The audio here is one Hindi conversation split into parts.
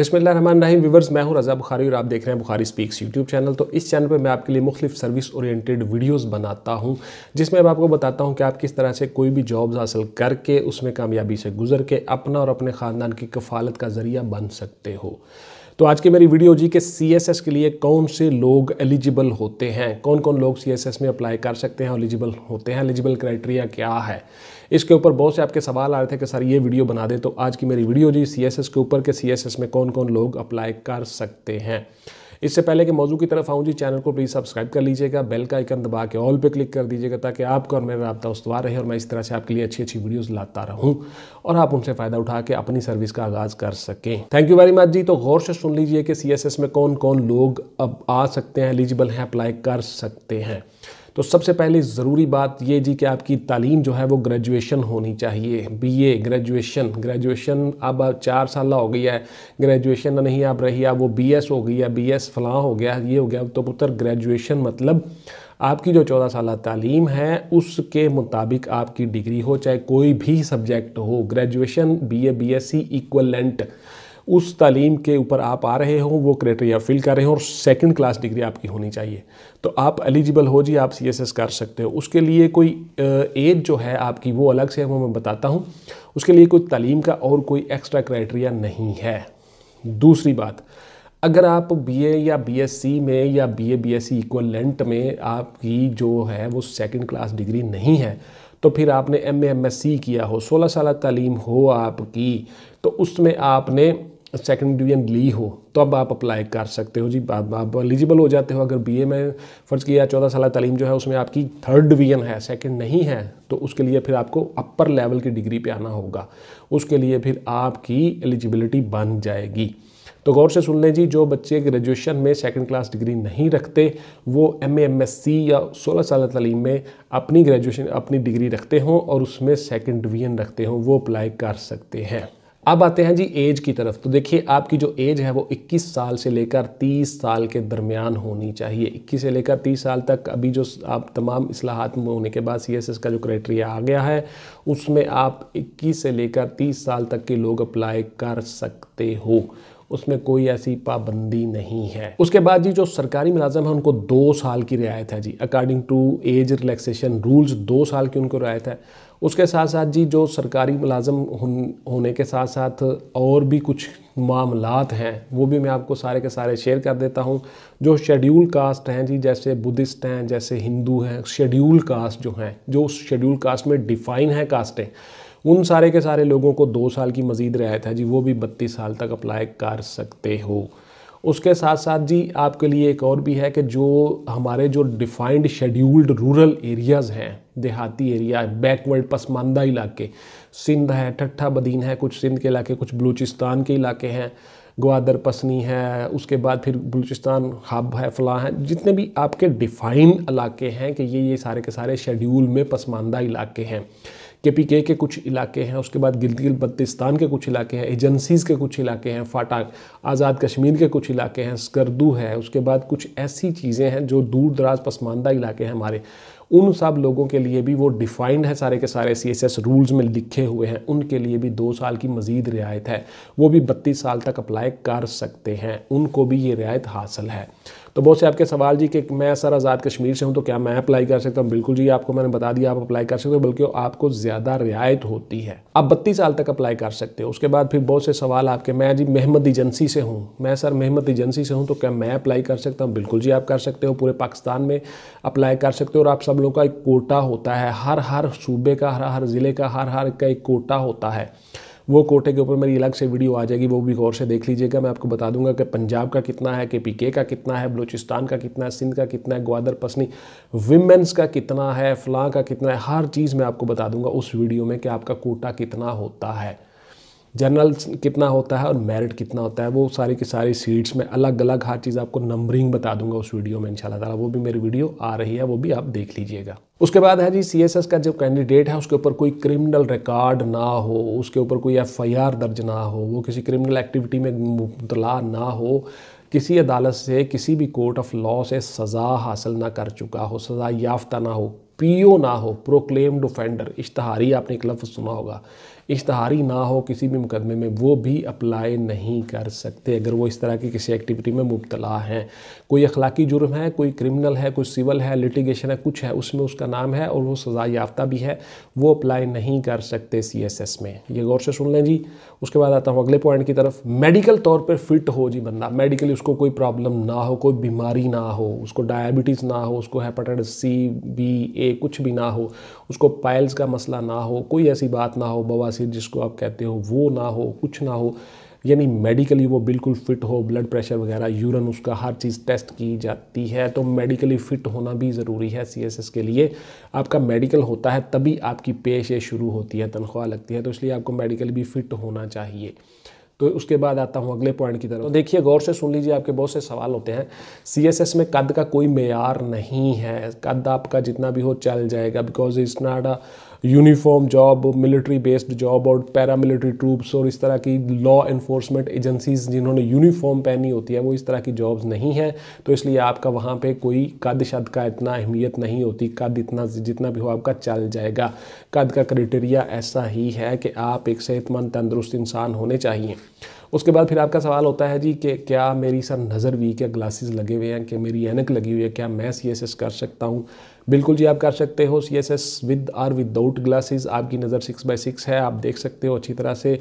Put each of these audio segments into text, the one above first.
बसमान रही व्यूवर्स मैं हूं रज़ा बुखारी और आप देख रहे हैं बुखारी स्पीक्स यूट्यूब चैनल तो इस चैनल पे मैं आपके लिए मुख्तु सर्विस ओरिएंटेड वीडियोस बनाता हूं जिसमें मैं आपको बताता हूं कि आप किस तरह से कोई भी जॉब्स हासिल करके उसमें कामयाबी से गुजर के अपना और अपने ख़ानदान की कफालत का ज़रिया बन सकते हो तो आज की मेरी वीडियो जी के सी के लिए कौन से लोग एलिजिबल होते हैं कौन कौन लोग सी में अप्लाई कर सकते हैं एलिजिबल होते हैं एलिजिबल क्राइटेरिया क्या है इसके ऊपर बहुत से आपके सवाल आ रहे थे कि सर ये वीडियो बना दे तो आज की मेरी वीडियो जी सी के ऊपर के सी में कौन कौन लोग अप्लाई कर सकते हैं इससे पहले कि मौजू की तरफ आऊँ जी चैनल को प्लीज़ सब्सक्राइब कर लीजिएगा बेल का आइकन दबा के ऑल पे क्लिक कर दीजिएगा ताकि आपका और मेरा रबा उसवार रहे और मैं इस तरह से आपके लिए अच्छी अच्छी वीडियोज़ लाता रहूँ और आप उनसे फ़ायदा उठा के अपनी सर्विस का आगाज़ कर सकें थैंक यू वेरी मच जी तो गौर से सुन लीजिए कि सी में कौन कौन लोग अब आ सकते हैं एलिजिबल हैं अप्लाई कर सकते हैं तो सबसे पहले ज़रूरी बात ये जी कि आपकी तालीम जो है वो ग्रेजुएशन होनी चाहिए बीए ग्रेजुएशन ग्रेजुएशन अब चार साल हो गई है ग्रेजुएशन नहीं अब रही अब वो बीएस हो गई है बीएस फ़लाँ हो गया ये हो गया तो पुत्र ग्रेजुएशन मतलब आपकी जो चौदह साल तालीम है उसके मुताबिक आपकी डिग्री हो चाहे कोई भी सब्जेक्ट हो graduation B S C equivalent उस तालीम के ऊपर आप आ रहे हो वो क्राइटेरिया फिल कर रहे हो और सेकंड क्लास डिग्री आपकी होनी चाहिए तो आप एलिजिबल हो जी आप सीएसएस कर सकते हो उसके लिए कोई एज जो है आपकी वो अलग से है वो मैं बताता हूँ उसके लिए कोई तालीम का और कोई एक्स्ट्रा क्राइटेरिया नहीं है दूसरी बात अगर आप बीए या बीएससी में या बीए बीएससी इक्वलेंट में आपकी जो है वो सेकंड क्लास डिग्री नहीं है तो फिर आपने एम एम एस सी किया हो सोलह साल तालीम हो आपकी तो उसमें आपने सेकेंड डिवीजन ली हो तो अब आप अप्लाई कर सकते हो जी आप एलिजिबल हो जाते हो अगर बीए में फ़र्ज़ किया चौदह साल तालीम जो है उसमें आपकी थर्ड डिवीजन है सेकेंड नहीं है तो उसके लिए फिर आपको अपर लेवल की डिग्री पे आना होगा उसके लिए फिर आपकी एलिजिबिलिटी बन जाएगी तो गौर से सुन लें जी जो बच्चे ग्रेजुएशन में सेकेंड क्लास डिग्री नहीं रखते वो एम एम एस सी या सोलह साल तलीम में अपनी ग्रेजुएशन अपनी डिग्री रखते हों और उसमें सेकेंड डिवीजन रखते हों वो अप्लाई कर सकते हैं अब आते हैं जी एज की तरफ तो देखिए आपकी जो एज है वो 21 साल से लेकर 30 साल के दरमियान होनी चाहिए 21 से लेकर 30 साल तक अभी जो आप तमाम असलाहत होने के बाद सीएसएस का जो क्राइटेरिया आ गया है उसमें आप 21 से लेकर 30 साल तक के लोग अप्लाई कर सकते हो उसमें कोई ऐसी पाबंदी नहीं है उसके बाद जी जो सरकारी मुलाजम है उनको दो साल की रियायत है जी according to age relaxation rules दो साल की उनको रियायत है उसके साथ साथ जी जो सरकारी मुलाजम होने के साथ साथ और भी कुछ मामलात हैं वो भी मैं आपको सारे के सारे शेयर कर देता हूँ जो शेड्यूल कास्ट हैं जी जैसे बुद्धिस्ट हैं जैसे हिंदू हैं शेड्यूल कास्ट जो हैं जो उस शेड्यूल कास्ट में डिफ़ाइन है कास्टें उन सारे के सारे लोगों को दो साल की मजीद रियायत है जी वो भी बत्तीस साल तक अप्लाई कर सकते हो उसके साथ साथ जी आपके लिए एक और भी है कि जो हमारे जो डिफाइंड शेड्यूल्ड रूरल एरियाज़ हैं देहाती एरिया बैकवर्ड पसमानदा इलाके सिंध है ठट्ठा बदीन है कुछ सिंध के इलाके कुछ बलूचिस्तान के इलाके हैं ग्वादर पसनी है उसके बाद फिर बलूचिस्तान हब है फलाँ है जितने भी आपके डिफाइन इलाके हैं कि ये ये सारे के सारे शेड्यूल में पसमानदा इलाके हैं के पी के कुछ इलाके हैं उसके बाद गिल बल्तिस्तान के कुछ इलाके हैं एजेंसीज़ के कुछ इलाके हैं फाटा आज़ाद कश्मीर के कुछ इलाके हैं स्कर्दू है उसके बाद कुछ ऐसी चीज़ें हैं जो दूर दराज पसमानदा इलाके हैं हमारे उन सब लोगों के लिए भी वो डिफाइंड है सारे के सारे सी एस एस रूल्स में लिखे हुए हैं उनके लिए भी दो साल की मजीद रियायत है वो भी बत्तीस साल तक अप्लाई कर सकते हैं उनको भी ये रियायत हासिल है तो बहुत से आपके सवाल जी कि मैं सर आज़ाद कश्मीर से हूँ तो क्या मैं अप्लाई कर सकता हूँ बिल्कुल जी आपको मैंने बता दिया आप अप्लाई कर सकते हो बल्कि आपको ज़्यादा रियायत होती है आप बत्तीस साल तक अप्लाई कर सकते हो उसके बाद फिर बहुत से सवाल आपके मैं जी मेहमद एजेंसी से हूँ मैं सर मेहमद एजेंसी से हूँ तो क्या मैं अप्लाई कर सकता हूँ बिल्कुल जी आप कर सकते हो पूरे पाकिस्तान में अप्लाई कर सकते हो और आप सब लोगों का एक कोटा होता है हर हर सूबे का हर हर ज़िले का हर हर का एक कोटा होता है वो कोटे के ऊपर मेरी अलग से वीडियो आ जाएगी वो भी गौर से देख लीजिएगा मैं आपको बता दूंगा कि पंजाब का कितना है के पी के का कितना है बलूचिस्तान का कितना है सिंध का कितना है ग्वादर पसनी विमेंस का कितना है फलां का कितना है हर चीज़ मैं आपको बता दूंगा उस वीडियो में कि आपका कोटा कितना होता है जनरल कितना होता है और मेरिट कितना होता है वो सारी की सारी सीट्स में अलग अलग हर चीज़ आपको नंबरिंग बता दूंगा उस वीडियो में इंशाल्लाह ताला वो भी मेरी वीडियो आ रही है वो भी आप देख लीजिएगा उसके बाद है जी सी का जो कैंडिडेट है उसके ऊपर कोई क्रिमिनल रिकॉर्ड ना हो उसके ऊपर कोई एफ दर्ज ना हो वो किसी क्रिमिनल एक्टिविटी में मुबतला ना हो किसी अदालत से किसी भी कोर्ट ऑफ लॉ से सज़ा हासिल ना कर चुका हो सज़ा याफ्ता ना हो पीओ ना हो प्रोक्लेम्ड ऑफेंडर इश्तहारी आपने एक लफ्ज़ सुना होगा इश्तहारी ना हो किसी भी मुकदमे में वो भी अप्लाई नहीं कर सकते अगर वो इस तरह की किसी एक्टिविटी में मुबतला हैं कोई अखलाकी जुर्म है कोई क्रिमिनल है कोई सिविल है लिटिगेशन है कुछ है उसमें उसका नाम है और वो सज़ा याफ्ता भी है वो अप्लाई नहीं कर सकते सी एस एस में ये गौर से सुन लें जी उसके बाद आता हूँ अगले पॉइंट की तरफ मेडिकल तौर पर फिट हो जी बंदा मेडिकली उसको कोई प्रॉब्लम ना हो कोई बीमारी ना हो उसको डायबिटीज़ ना हो उसको हेपाटाइटिस सी बी ए कुछ भी ना हो उसको पायल्स का मसला ना हो कोई ऐसी बात ना हो बवासीर जिसको आप कहते हो वो ना हो कुछ ना हो यानी मेडिकली वो बिल्कुल फिट हो ब्लड प्रेशर वगैरह यूरन उसका हर चीज़ टेस्ट की जाती है तो मेडिकली फिट होना भी ज़रूरी है सीएसएस के लिए आपका मेडिकल होता है तभी आपकी पेश शुरू होती है तनख्वाह लगती है तो इसलिए आपको मेडिकली भी फिट होना चाहिए तो उसके बाद आता हूँ अगले पॉइंट की तरफ तो देखिए गौर से सुन लीजिए आपके बहुत से सवाल होते हैं सी में कद का कोई मैार नहीं है कद आपका जितना भी हो चल जाएगा because it's not a uniform job military based job और पैरामिलिट्री ट्रूप्स और इस तरह की लॉ इन्फोर्समेंट एजेंसीज जिन्होंने यूनिफॉर्म पहनी होती है वो इस तरह की जॉब्स नहीं है तो इसलिए आपका वहाँ पर कोई कद शद का इतना अहमियत नहीं होती कद इतना जितना भी हो आपका चल जाएगा कद का क्राइटेरिया ऐसा ही है कि आप एक सेहतमंद तंदुरुस्त इंसान होने चाहिए उसके बाद फिर आपका सवाल होता है जी कि क्या मेरी सर नज़र वीक क्या ग्लासेस लगे हुए हैं कि मेरी एनक लगी हुई है क्या मैं सी कर सकता हूँ बिल्कुल जी आप कर सकते हो C S S with or without glasses आपकी नज़र सिक्स बाई सिक्स है आप देख सकते हो अच्छी तरह से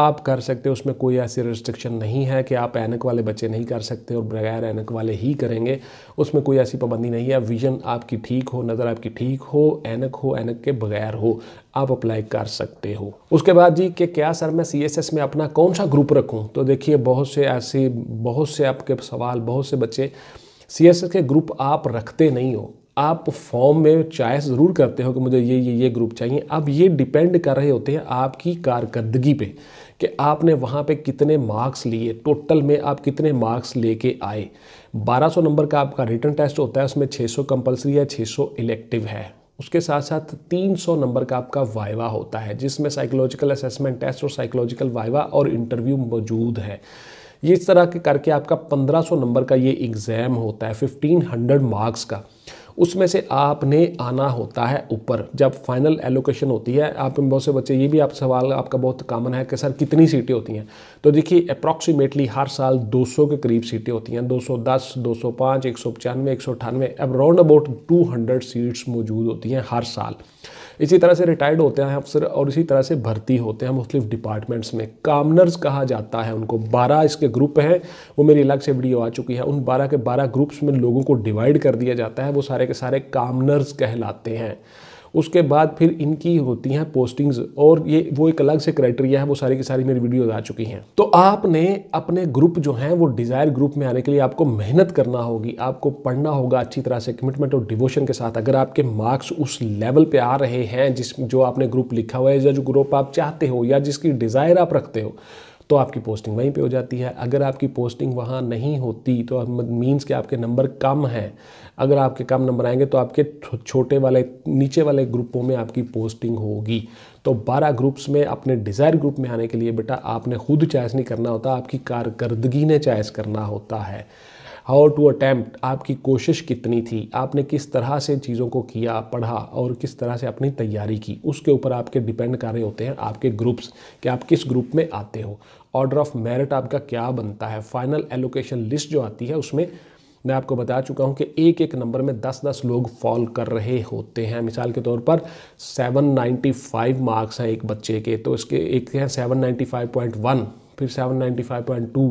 आप कर सकते हो उसमें कोई ऐसी रिस्ट्रिक्शन नहीं है कि आप एनक वाले बच्चे नहीं कर सकते और बगैर एनक वाले ही करेंगे उसमें कोई ऐसी पाबंदी नहीं है विजन आपकी ठीक हो नज़र आपकी ठीक हो एनक हो एनक के बगैर हो आप अप्लाई कर सकते हो उसके बाद जी कि क्या सर मैं सी एस एस में अपना कौन सा ग्रुप रखूँ तो देखिए बहुत से ऐसे बहुत से आपके सवाल बहुत से बच्चे सी एस एस के ग्रुप आप रखते नहीं हो आप फॉर्म में चॉइस ज़रूर करते हो कि मुझे ये ये ये ग्रुप चाहिए अब ये डिपेंड कर रहे होते हैं आपकी कारकर्दगी पे कि आपने वहाँ पे कितने मार्क्स लिए टोटल में आप कितने मार्क्स लेके आए 1200 नंबर का आपका रिटर्न टेस्ट होता है उसमें 600 कंपल्सरी है 600 इलेक्टिव है उसके साथ साथ 300 नंबर का आपका वाइवा होता है जिसमें साइकोलॉजिकल असेसमेंट टेस्ट और साइकोलॉजिकल वाइवा और इंटरव्यू मौजूद है ये इस तरह के करके आपका 1500 नंबर का ये एग्ज़ाम होता है 1500 मार्क्स का उसमें से आपने आना होता है ऊपर जब फाइनल एलोकेशन होती है आप में बहुत से बच्चे ये भी आप सवाल आपका बहुत कॉमन है कि सर कितनी सीटें होती हैं तो देखिए अप्रॉक्सीमेटली हर साल 200 के करीब सीटें होती हैं 210, 205, 195, 198 अराउंड अबाउट 200 सीट्स मौजूद होती हैं हर साल इसी तरह से रिटायर्ड होते हैं अफसर और इसी तरह से भर्ती होते हैं मुख्तलिफ डिपार्टमेंट्स में कामनर्स कहा जाता है उनको बारह इसके ग्रुप हैं वो मेरी अलग से वीडियो आ चुकी है उन बारह के बारह ग्रुप्स में लोगों को डिवाइड कर दिया जाता है वो सारे के सारे कामनर्स कहलाते हैं उसके बाद फिर इनकी होती हैं पोस्टिंग्स और ये वो एक अलग से क्राइटेरिया है वो सारी की सारी मेरी वीडियोज आ चुकी हैं तो आपने अपने ग्रुप जो हैं वो डिज़ायर ग्रुप में आने के लिए आपको मेहनत करना होगी आपको पढ़ना होगा अच्छी तरह से कमिटमेंट और डिवोशन के साथ अगर आपके मार्क्स उस लेवल पर आ रहे हैं जिस जो आपने ग्रुप लिखा हुआ है या जो ग्रुप आप चाहते हो या जिसकी डिज़ायर आप रखते हो तो आपकी पोस्टिंग वहीं पे हो जाती है अगर आपकी पोस्टिंग वहाँ नहीं होती तो मीन्स कि आपके नंबर कम हैं अगर आपके कम नंबर आएंगे तो आपके छोटे वाले नीचे वाले ग्रुपों में आपकी पोस्टिंग होगी तो 12 ग्रुप्स में अपने डिज़ायर ग्रुप में आने के लिए बेटा आपने खुद चॉइस नहीं करना होता आपकी कारकर्दगी ने चॉइस करना होता है हाउ टू अटैम्प्ट आपकी कोशिश कितनी थी आपने किस तरह से चीज़ों को किया पढ़ा और किस तरह से अपनी तैयारी की उसके ऊपर आपके डिपेंड कर रहे होते हैं आपके ग्रुप्स कि आप किस ग्रुप में आते हो ऑर्डर ऑफ मेरिट आपका क्या बनता है फाइनल एलोकेशन लिस्ट जो आती है उसमें मैं आपको बता चुका हूं कि एक एक नंबर में 10-10 लोग फॉल कर रहे होते हैं मिसाल के तौर पर 795 मार्क्स हैं एक बच्चे के तो इसके एक हैं 795.1 फिर 795.2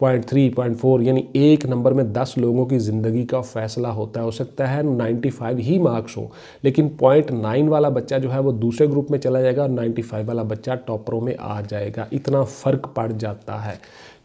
पॉइंट थ्री पॉइंट फोर यानी एक नंबर में दस लोगों की ज़िंदगी का फैसला होता है हो सकता है नाइन्टी फाइव ही मार्क्स हो लेकिन पॉइंट नाइन वाला बच्चा जो है वो दूसरे ग्रुप में चला जाएगा और नाइन्टी फाइव वाला बच्चा टॉपरों में आ जाएगा इतना फ़र्क पड़ जाता है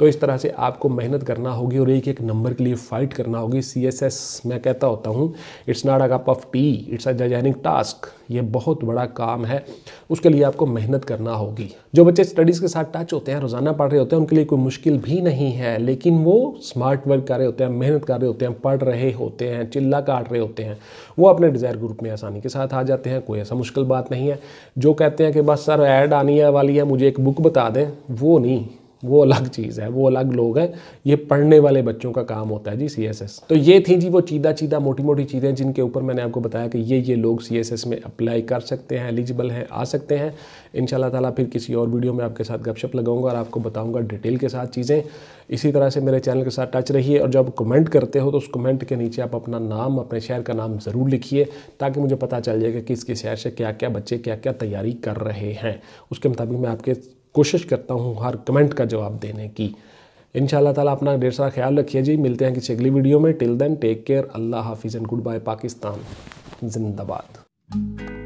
तो इस तरह से आपको मेहनत करना होगी और एक एक नंबर के लिए फाइट करना होगी सी एस एस मैं कहता होता हूँ it's not a cup of tea it's a gigantic task ये बहुत बड़ा काम है उसके लिए आपको मेहनत करना होगी जो बच्चे स्टडीज़ के साथ टच होते हैं रोज़ाना पढ़ रहे होते हैं उनके लिए कोई मुश्किल भी नहीं है लेकिन वो स्मार्ट वर्क कर रहे होते हैं मेहनत कर रहे होते हैं पढ़ रहे होते हैं चिल्ला काट रहे होते हैं वो अपने डिज़ायर ग्रुप में आसानी के साथ आ जाते हैं कोई ऐसा मुश्किल बात नहीं है जो कहते हैं कि बस सर ऐड आने वाली है मुझे एक बुक बता दें वो नहीं वो अलग चीज़ है वो अलग लोग हैं ये पढ़ने वाले बच्चों का काम होता है जी सी एस एस तो ये थी जी वो चीदा चीदा मोटी मोटी चीज़ें जिनके ऊपर मैंने आपको बताया कि ये ये लोग सी एस एस में अप्लाई कर सकते हैं एलिजिबल हैं आ सकते हैं इन ताला फिर किसी और वीडियो में आपके साथ गपशप लगाऊंगा और आपको बताऊँगा डिटेल के साथ चीज़ें इसी तरह से मेरे चैनल के साथ टच रहिए और जब कमेंट करते हो तो उस कमेंट के नीचे आप अपना नाम अपने शहर का नाम ज़रूर लिखिए ताकि मुझे पता चल जाए कि किस किस शहर से क्या क्या बच्चे क्या क्या तैयारी कर रहे हैं उसके मुताबिक मैं आपके कोशिश करता हूँ हर कमेंट का जवाब देने की इन ताला अपना ढेर सारा ख्याल रखिए जी मिलते हैं किसी अगली वीडियो में टिल देन टेक केयर अल्लाह हाफिज़ एंड गुड बाय पाकिस्तान जिंदाबाद